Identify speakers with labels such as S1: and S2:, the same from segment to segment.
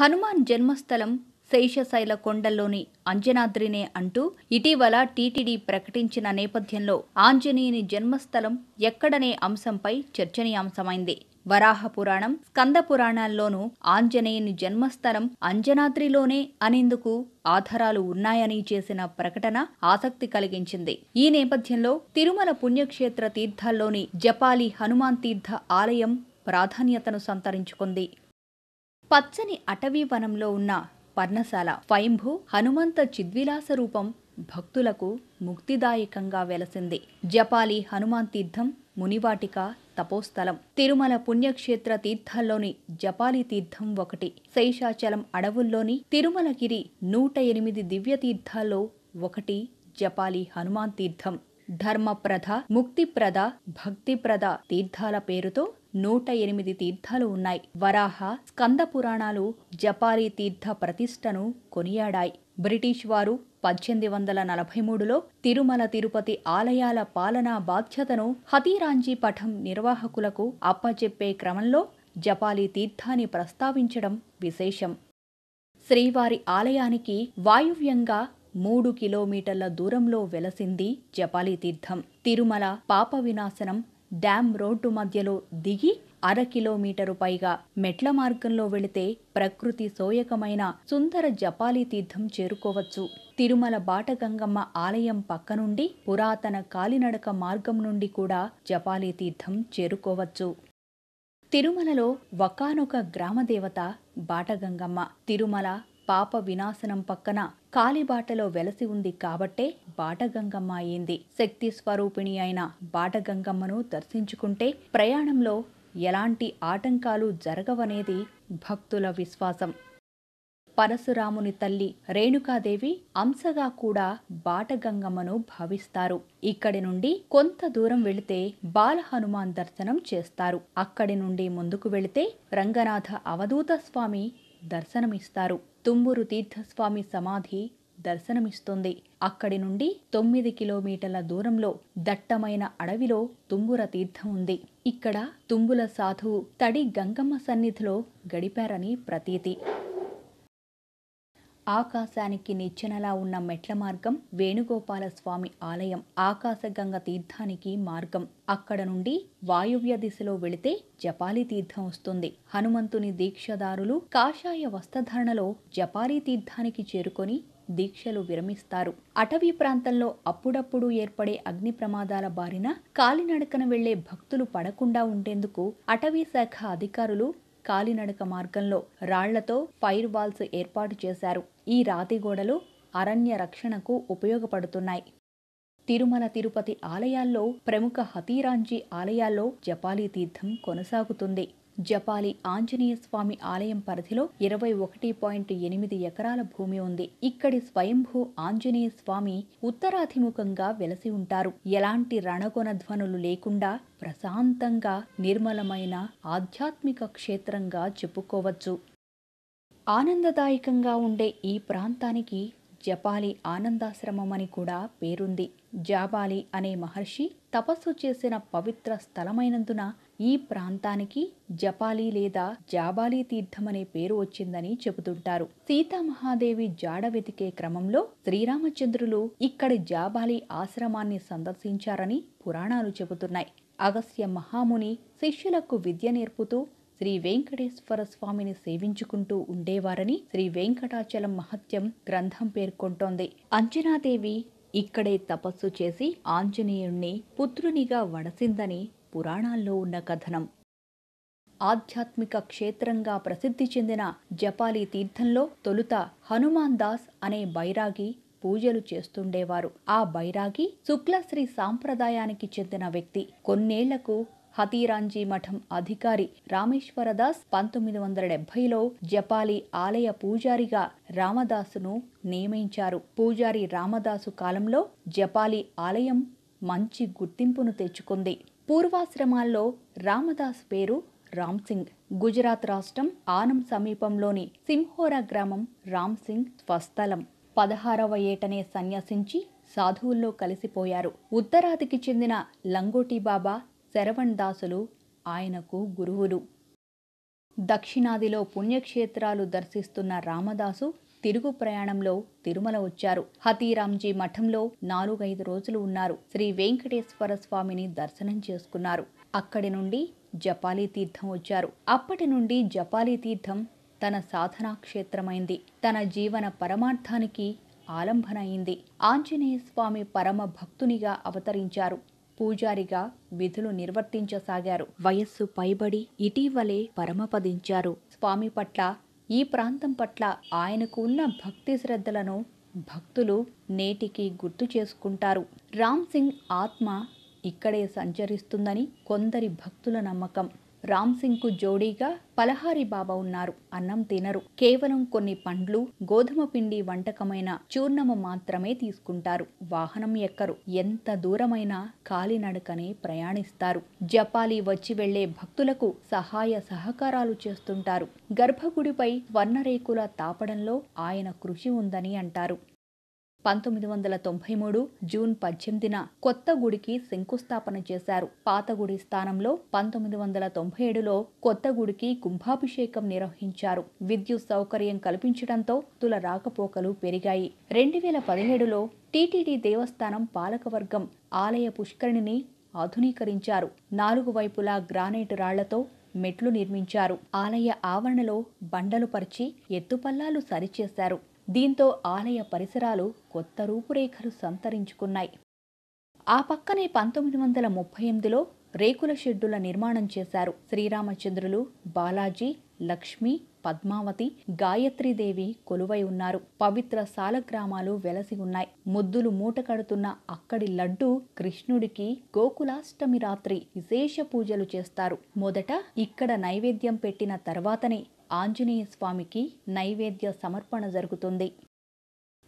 S1: హనుమాన్ జన్మస్థలం శైషశైల కొండల్లోని అంజనాద్రినే అంటూ ఇటీవల టీటీడీ ప్రకటించిన నేపథ్యంలో ఆంజనేయుని జన్మస్థలం ఎక్కడనే అంశంపై చర్చనీయాంశమైంది వరాహ పురాణం స్కంద పురాణాల్లోనూ ఆంజనేయుని జన్మస్థలం అంజనాద్రిలోనే అనేందుకు ఆధారాలు ఉన్నాయని చేసిన ప్రకటన ఆసక్తి కలిగించింది ఈ నేపథ్యంలో తిరుమల పుణ్యక్షేత్ర తీర్థాల్లోని జపాలి హనుమాన్ తీర్థ ఆలయం ప్రాధాన్యతను సంతరించుకుంది పచ్చని అటవీ వనంలో ఉన్న పర్ణశాల స్వయంభూ హనుమంత చిద్విలాస రూపం భక్తులకు ముక్తిదాయకంగా వెలసింది జపాలి హనుమాన్ తీర్థం మునివాటిక తపోస్థలం తిరుమల పుణ్యక్షేత్ర తీర్థాల్లోని జపాలి తీర్థం ఒకటి శైషాచలం అడవుల్లోని తిరుమలగిరి నూట ఎనిమిది దివ్య తీర్థాల్లో ఒకటి జపాలి హనుమాన్ తీర్థం ధర్మప్రద ముక్తిప్రద భక్తిప్రద తీర్థాల పేరుతో నూట ఎనిమిది తీర్థాలు ఉన్నాయి వరాహ స్కంద పురాణాలు జపారీ తీర్థ ప్రతిష్టను కొనియాడాయి బ్రిటిష్ వారు పద్దెనిమిది వందల నలభై మూడులో తిరుమల తిరుపతి ఆలయాల పాలనా బాధ్యతను హతీరాంజీ పఠం నిర్వాహకులకు అప్పచెప్పే క్రమంలో జపాలి తీర్థాన్ని ప్రస్తావించడం విశేషం శ్రీవారి ఆలయానికి వాయువ్యంగా మూడు కిలోమీటర్ల దూరంలో వెలసింది జపాలి తీర్థం తిరుమల పాప వినాశనం డ్యామ్ రోడ్డు మధ్యలో దిగి అర కిలోమీటరు పైగా మెట్ల మార్గంలో వెళితే ప్రకృతి సోయకమైన సుందర జపాలి తీర్థం చేరుకోవచ్చు తిరుమల బాటగంగమ్మ ఆలయం పక్కనుండి పురాతన కాలినడక మార్గం నుండి కూడా జపాలి తీర్థం చేరుకోవచ్చు తిరుమలలో ఒకనొక గ్రామదేవత బాటగంగమ్మ తిరుమల పాప వినాశనం పక్కన కాలిబాటలో వెలసి ఉంది కాబట్టే బాటగంగమ్మ అయింది శక్తి స్వరూపిణి అయిన బాటగంగమ్మను దర్శించుకుంటే ప్రయాణంలో ఎలాంటి ఆటంకాలు జరగవనేది భక్తుల విశ్వాసం పరశురాముని తల్లి రేణుకాదేవి అంశగా కూడా బాటగంగమ్మను భావిస్తారు ఇక్కడి నుండి కొంత దూరం వెళితే బాలహనుమాన్ దర్శనం చేస్తారు అక్కడి నుండి ముందుకు వెళితే రంగనాథ అవధూత స్వామి దర్శనమిస్తారు తుమ్మూరు తీర్థస్వామి సమాధి దర్శనమిస్తుంది అక్కడి నుండి తొమ్మిది కిలోమీటర్ల దూరంలో దట్టమైన అడవిలో తుంబుర తీర్థం ఉంది ఇక్కడ తుంబుల సాధువు తడి గంగమ్మ సన్నిధిలో గడిపారని ప్రతీతి ఆకాశానికి నిచ్చెనలా ఉన్న మెట్ల మార్గం వేణుగోపాల స్వామి ఆలయం ఆకాశగంగ తీర్థానికి మార్గం అక్కడ నుండి వాయువ్య దిశలో వెళితే జపాలి తీర్థం వస్తుంది హనుమంతుని దీక్షదారులు కాషాయ వస్త్రధరణలో జపాలి తీర్థానికి చేరుకొని దీక్షలు విరమిస్తారు అటవీ ప్రాంతంలో అప్పుడప్పుడు ఏర్పడే అగ్ని ప్రమాదాల బారిన కాలినడకన వెళ్లే భక్తులు పడకుండా ఉండేందుకు అటవీ శాఖ అధికారులు కాలినడక మార్గంలో రాళ్లతో ఫైర్ వాల్స్ ఏర్పాటు చేశారు ఈ రాతి గోడలు అరణ్య రక్షణకు ఉపయోగపడుతున్నాయి తిరుమల తిరుపతి ఆలయాల్లో ప్రముఖ హతీరాంజీ ఆలయాల్లో జపాలి తీర్థం కొనసాగుతుంది జపాలి ఆంజనేయ స్వామి ఆలయం పరిధిలో ఇరవై ఒకటి పాయింట్ ఎనిమిది ఎకరాల భూమి ఉంది ఇక్కడి స్వయంభూ ఆంజనేయ స్వామి ఉత్తరాభిముఖంగా వెలసి ఉంటారు ఎలాంటి రణగొన ధ్వనులు లేకుండా ప్రశాంతంగా నిర్మలమైన ఆధ్యాత్మిక క్షేత్రంగా చెప్పుకోవచ్చు ఆనందదాయకంగా ఉండే ఈ ప్రాంతానికి జపాలి ఆనందాశ్రమం అని కూడా పేరుంది జాబాలి అనే మహర్షి తపస్సు చేసిన పవిత్ర స్థలమైనందున ఈ ప్రాంతానికి జపాలి లేదా జాబాలి తీర్థం అనే పేరు వచ్చిందని చెబుతుంటారు సీతామహాదేవి జాడ వెతికే క్రమంలో శ్రీరామచంద్రులు ఇక్కడి జాబాలి ఆశ్రమాన్ని సందర్శించారని పురాణాలు చెబుతున్నాయి అగస్య మహాముని శిష్యులకు విద్య నేర్పుతూ శ్రీ వెంకటేశ్వర స్వామిని సేవించుకుంటూ ఉండేవారని శ్రీ వెంకటాచలం మహత్యం గ్రంథం పేర్కొంటోంది అంజనాదేవి ఇక్కడే తపస్సు చేసి ఆంజనేయుణ్ణి పుత్రునిగా వడసిందని పురాణాల్లో ఉన్న కథనం ఆధ్యాత్మిక క్షేత్రంగా ప్రసిద్ధి చెందిన జపాలి తీర్థంలో తొలుత హనుమాన్ దాస్ అనే బైరాగి పూజలు చేస్తుండేవారు ఆ బైరాగి శుక్లశ్రీ సాంప్రదాయానికి చెందిన వ్యక్తి కొన్నేళ్లకు హతీరాంజీ మఠం అధికారి రామేశ్వరదాస్ పంతొమ్మిది వందల డెబ్బైలో జపాలి ఆలయ పూజారిగా రామదాసును నియమించారు పూజారి రామదాసు కాలంలో జపాలి ఆలయం మంచి గుర్తింపును తెచ్చుకుంది పూర్వాశ్రమాల్లో రామదాస్ పేరు రామ్ సింగ్ గుజరాత్ రాష్ట్రం ఆనం సమీపంలోని సింహోరా గ్రామం రామ్ సింగ్ స్వస్థలం పదహారవ ఏటనే సన్యసించి సాధువుల్లో కలిసిపోయారు ఉత్తరాదికి చెందిన లంగోటి బాబా శరవణ్ దాసులు ఆయనకు గురువులు దక్షిణాదిలో పుణ్యక్షేత్రాలు దర్శిస్తున్న రామదాసు తిరుగు ప్రయాణంలో తిరుమల వచ్చారు హతీరాంజీ మఠంలో నాలుగైదు రోజులు ఉన్నారు శ్రీ వెంకటేశ్వర స్వామిని దర్శనం చేసుకున్నారు అక్కడి నుండి జపాలి తీర్థం వచ్చారు అప్పటి నుండి జపాలి తీర్థం తన సాధనా క్షేత్రమైంది తన జీవన పరమార్థానికి ఆలంబనయింది ఆంజనేయ స్వామి పరమ భక్తునిగా అవతరించారు పూజారిగా విధులు నిర్వర్తించసాగారు వయస్సు పైబడి ఇటీవలే పరమపదించారు స్వామి పట్ల ఈ ప్రాంతం పట్ల ఆయనకు ఉన్న భక్తి శ్రద్ధలను భక్తులు నేటికి గుర్తు చేసుకుంటారు రామ్ సింగ్ ఆత్మ ఇక్కడే సంచరిస్తుందని కొందరి భక్తుల నమ్మకం రామ్ సింగ్కు జోడీగా పలహారి బాబా ఉన్నారు అన్నం తినరు కేవలం కొన్ని పండ్లు గోధుమ పిండి వంటకమైన చూర్ణము మాత్రమే తీసుకుంటారు వాహనం ఎక్కరు ఎంత దూరమైన కాలినడకనే ప్రయాణిస్తారు జపాలి వచ్చి వెళ్లే భక్తులకు సహాయ సహకారాలు చేస్తుంటారు గర్భగుడిపై వర్ణరేకుల తాపడంలో ఆయన కృషి ఉందని అంటారు పంతొమ్మిది వందల తొంభై మూడు జూన్ పద్దెనిమిదిన కొత్త గుడికి శంకుస్థాపన చేశారు పాత గుడి స్థానంలో పంతొమ్మిది వందల తొంభై ఏడులో కొత్త గుడికి కుంభాభిషేకం నిర్వహించారు విద్యుత్ సౌకర్యం కల్పించడంతో తుల రాకపోకలు పెరిగాయి రెండు వేల పదిహేడులో టీటీడీ దేవస్థానం పాలకవర్గం ఆలయ పుష్కరిణిని ఆధునీకరించారు నాలుగు వైపులా గ్రానైట్ రాళ్లతో మెట్లు నిర్మించారు ఆలయ ఆవరణలో బండలు పరిచి ఎత్తుపల్లాలు సరిచేశారు దీంతో ఆలయ పరిసరాలు కొత్త రూపురేఖలు సంతరించుకున్నాయి ఆ పక్కనే పంతొమ్మిది వందల ముప్పై ఎనిమిదిలో రేకుల షెడ్డుల నిర్మాణం చేశారు శ్రీరామచంద్రులు బాలాజీ లక్ష్మి పద్మావతి గాయత్రీదేవి కొలువై ఉన్నారు పవిత్ర సాలగ్రామాలు వెలసి ఉన్నాయి ముద్దులు మూటకడుతున్న అక్కడి లడ్డు కృష్ణుడికి గోకులాష్టమి రాత్రి విశేష పూజలు చేస్తారు మొదట ఇక్కడ నైవేద్యం పెట్టిన తర్వాతనే ఆంజనేయ స్వామికి నైవేద్య సమర్పణ జరుగుతుంది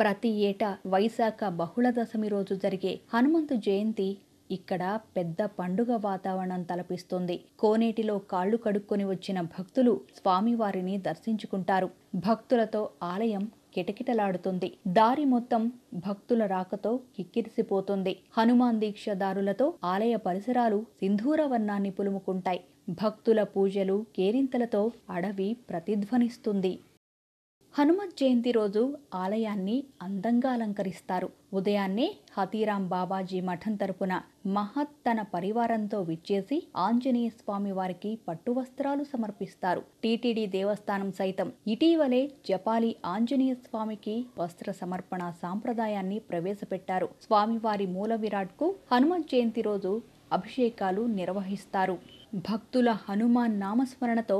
S1: ప్రతి ఏటా వైశాఖ బహుళ దశమి రోజు జరిగే హనుమంతు జయంతి ఇక్కడ పెద్ద పండుగ వాతావరణం తలపిస్తుంది కోనేటిలో కాళ్లు కడుక్కొని వచ్చిన భక్తులు స్వామివారిని దర్శించుకుంటారు భక్తులతో ఆలయం కిటకిటలాడుతుంది దారి మొత్తం భక్తుల రాకతో కిక్కిరిసిపోతుంది హనుమాన్ దీక్షదారులతో ఆలయ పరిసరాలు సింధూరవర్ణాన్ని పులుముకుంటాయి భక్తుల పూజలు కేరింతలతో అడవి ప్రతిధ్వనిస్తుంది హనుమత్ జయంతి రోజు ఆలయాన్ని అందంగా అలంకరిస్తారు ఉదయాన్నే హతీరాం బాబాజీ మఠం తరపున మహత్ తన పరివారంతో విచ్చేసి ఆంజనేయ స్వామి వారికి పట్టు వస్త్రాలు సమర్పిస్తారు టీటీడీ దేవస్థానం సైతం ఇటీవలే జపాలి ఆంజనేయ స్వామికి వస్త్ర సమర్పణ సాంప్రదాయాన్ని ప్రవేశపెట్టారు స్వామివారి మూల విరాట్కు హనుమత్ జయంతి రోజు అభిషేకాలు నిర్వహిస్తారు భక్తుల హనుమాన్ నామస్మరణతో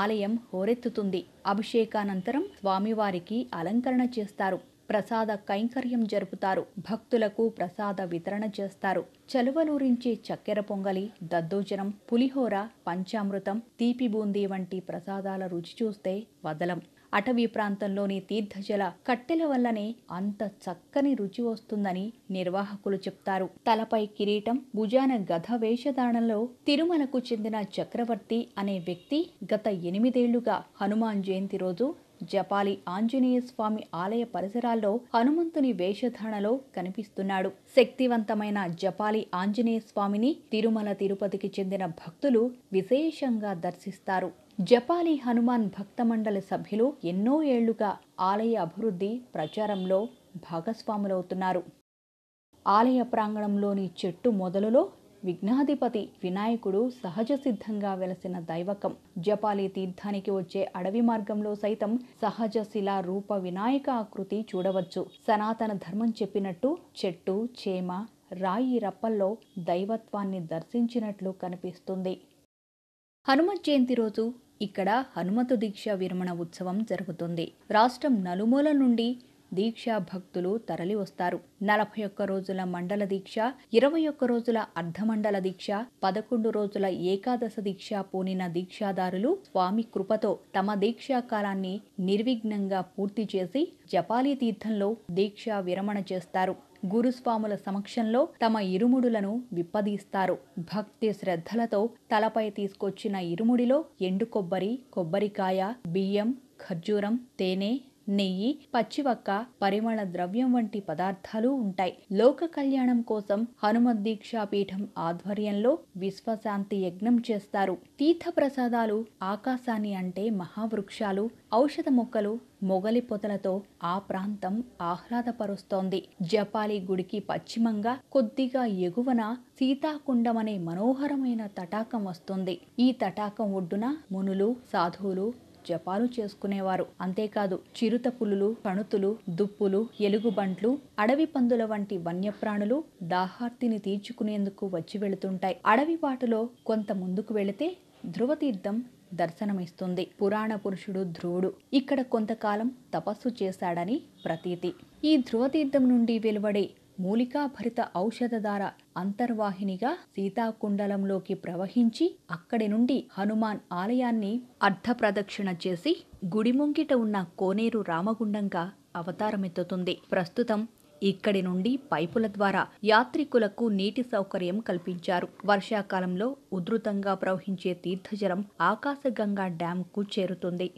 S1: ఆలయం హోరెత్తుతుంది అభిషేకానంతరం స్వామివారికి అలంకరణ చేస్తారు ప్రసాద కైంకర్యం జరుపుతారు భక్తులకు ప్రసాద వితరణ చేస్తారు చలువలూరించే చక్కెర పొంగలి దద్దోజనం పులిహోర పంచామృతం తీపి బూందీ వంటి ప్రసాదాల రుచి చూస్తే వదలం అటవీ ప్రాంతంలోని తీర్థజల కట్టెల వల్లనే అంత చక్కని రుచి వస్తుందని నిర్వాహకులు చెప్తారు తలపై కిరీటం భుజాన గధ వేషధారణలో తిరుమలకు చెందిన చక్రవర్తి అనే వ్యక్తి గత ఎనిమిదేళ్లుగా హనుమాన్ జయంతి రోజు జపాలి ఆంజనేయ స్వామి ఆలయ పరిసరాల్లో హనుమంతుని వేషధారణలో కనిపిస్తున్నాడు శక్తివంతమైన జపాలి ఆంజనేయ స్వామిని తిరుమల తిరుపతికి చెందిన భక్తులు విశేషంగా దర్శిస్తారు జపాలి హనుమాన్ మండలి సభ్యులు ఎన్నో ఏళ్లుగా ఆలయ అభివృద్ధి ప్రచారంలో భాగస్వాములవుతున్నారు ఆలయ ప్రాంగణంలోని చెట్టు మొదలులో విఘ్నాధిపతి వినాయకుడు సహజ సిద్ధంగా వెలసిన దైవకం జపాలి తీర్థానికి వచ్చే అడవి మార్గంలో సైతం సహజ శిలా రూప వినాయక ఆకృతి చూడవచ్చు సనాతన ధర్మం చెప్పినట్టు చెట్టు చేమ రాయి రప్పల్లో దైవత్వాన్ని దర్శించినట్లు కనిపిస్తుంది హనుమత్ జయంతి రోజు ఇక్కడ హనుమతు దీక్ష విరమణ ఉత్సవం జరుగుతుంది రాష్ట్రం నలుమూల నుండి దీక్షా భక్తులు తరలి వస్తారు నలభై ఒక్క రోజుల మండల దీక్ష ఇరవై ఒక్క రోజుల అర్ధమండల దీక్ష పదకొండు రోజుల ఏకాదశ దీక్ష పూనిన దీక్షాదారులు స్వామి కృపతో తమ దీక్షాకాలాన్ని నిర్విఘ్నంగా పూర్తి చేసి జపాలి తీర్థంలో దీక్ష విరమణ చేస్తారు గురుస్వాముల సమక్షంలో తమ ఇరుముడులను విప్పదీస్తారు భక్తి శ్రద్ధలతో తలపై తీసుకొచ్చిన ఇరుముడిలో ఎండు కొబ్బరి కొబ్బరికాయ బియ్యం ఖర్జూరం తేనె నెయ్యి పచ్చివక్క పరిమళ ద్రవ్యం వంటి పదార్థాలు ఉంటాయి లోక కళ్యాణం కోసం హనుమద్ పీఠం ఆధ్వర్యంలో విశ్వశాంతి యజ్ఞం చేస్తారు తీర్థ ప్రసాదాలు ఆకాశాన్ని అంటే మహావృక్షాలు ఔషధ మొక్కలు మొగలి పొదలతో ఆ ప్రాంతం ఆహ్లాదపరుస్తోంది జపాలి గుడికి పశ్చిమంగా కొద్దిగా ఎగువన సీతాకుండమనే మనోహరమైన తటాకం వస్తుంది ఈ తటాకం ఒడ్డున మునులు సాధువులు జపాలు చేసుకునేవారు అంతేకాదు చిరుత పులులు కణుతులు దుప్పులు ఎలుగుబంట్లు అడవి పందుల వంటి వన్యప్రాణులు దాహార్తిని తీర్చుకునేందుకు వచ్చి వెళుతుంటాయి అడవి బాటలో కొంత ముందుకు వెళితే ధ్రువతీర్థం దర్శనమిస్తుంది పురాణ పురుషుడు ధ్రువుడు ఇక్కడ కొంతకాలం తపస్సు చేశాడని ప్రతీతి ఈ ధ్రువతీర్థం నుండి వెలువడే మూలికాభరిత ఔషధధార అంతర్వాహినిగా సీతాకుండలంలోకి ప్రవహించి అక్కడి నుండి హనుమాన్ ఆలయాన్ని అర్ధప్రదక్షిణ చేసి గుడి ముంగిట ఉన్న కోనేరు రామగుండంగా అవతారమెత్తుతుంది ప్రస్తుతం ఇక్కడి నుండి పైపుల ద్వారా యాత్రికులకు నీటి సౌకర్యం కల్పించారు వర్షాకాలంలో ఉధృతంగా ప్రవహించే తీర్థజలం ఆకాశగంగా డ్యాంకు చేరుతుంది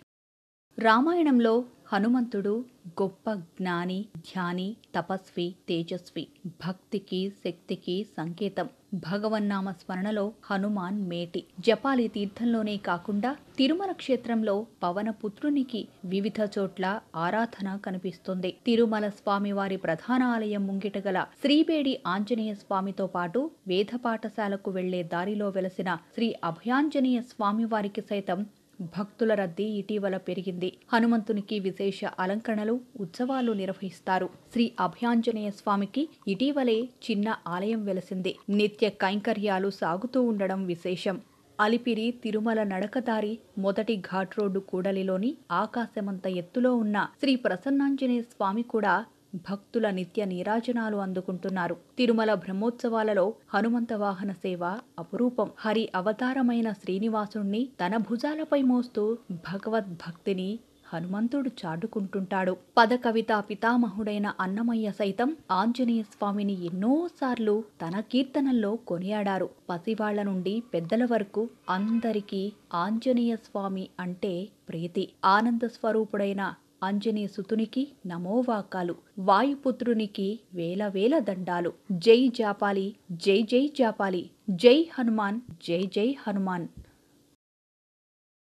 S1: రామాయణంలో హనుమంతుడు గొప్ప జ్ఞాని ధ్యాని తపస్వి తేజస్వి భక్తికి శక్తికి సంకేతం భగవన్నామ స్మరణలో హనుమాన్ మేటి జపాలి తీర్థంలోనే కాకుండా తిరుమల క్షేత్రంలో పవనపుత్రునికి వివిధ చోట్ల ఆరాధన కనిపిస్తుంది తిరుమల స్వామివారి ప్రధాన ఆలయం ముంగిట గల శ్రీబేడి ఆంజనేయ స్వామితో పాటు వేద పాఠశాలకు వెళ్లే దారిలో వెలసిన శ్రీ అభయాంజనేయ స్వామివారికి సైతం భక్తుల రద్దీ ఇటీవల పెరిగింది హనుమంతునికి విశేష అలంకరణలు ఉత్సవాలు నిర్వహిస్తారు శ్రీ అభయాంజనేయ స్వామికి ఇటీవలే చిన్న ఆలయం వెలసింది నిత్య కైంకర్యాలు సాగుతూ ఉండడం విశేషం అలిపిరి తిరుమల నడకదారి మొదటి ఘాట్ రోడ్డు కూడలిలోని ఆకాశమంత ఎత్తులో ఉన్న శ్రీ ప్రసన్నాంజనేయ స్వామి కూడా భక్తుల నిత్య నీరాజనాలు అందుకుంటున్నారు తిరుమల బ్రహ్మోత్సవాలలో హనుమంత వాహన సేవ అపురూపం హరి అవతారమైన శ్రీనివాసుణ్ణి తన భుజాలపై మోస్తూ భగవద్భక్తిని హనుమంతుడు చాటుకుంటుంటాడు పదకవిత పితామహుడైన అన్నమయ్య సైతం ఆంజనేయ స్వామిని ఎన్నోసార్లు తన కీర్తనల్లో కొనియాడారు పసివాళ్ల నుండి పెద్దల వరకు అందరికీ ఆంజనేయ స్వామి అంటే ప్రీతి ఆనంద స్వరూపుడైన అంజనీ సుతునికి నమోవాకాలు వాయుపుత్రునికి వేల వేల దండాలు జై జాపాలి జై జై జాపాలి జై హనుమాన్ జై జై హనుమాన్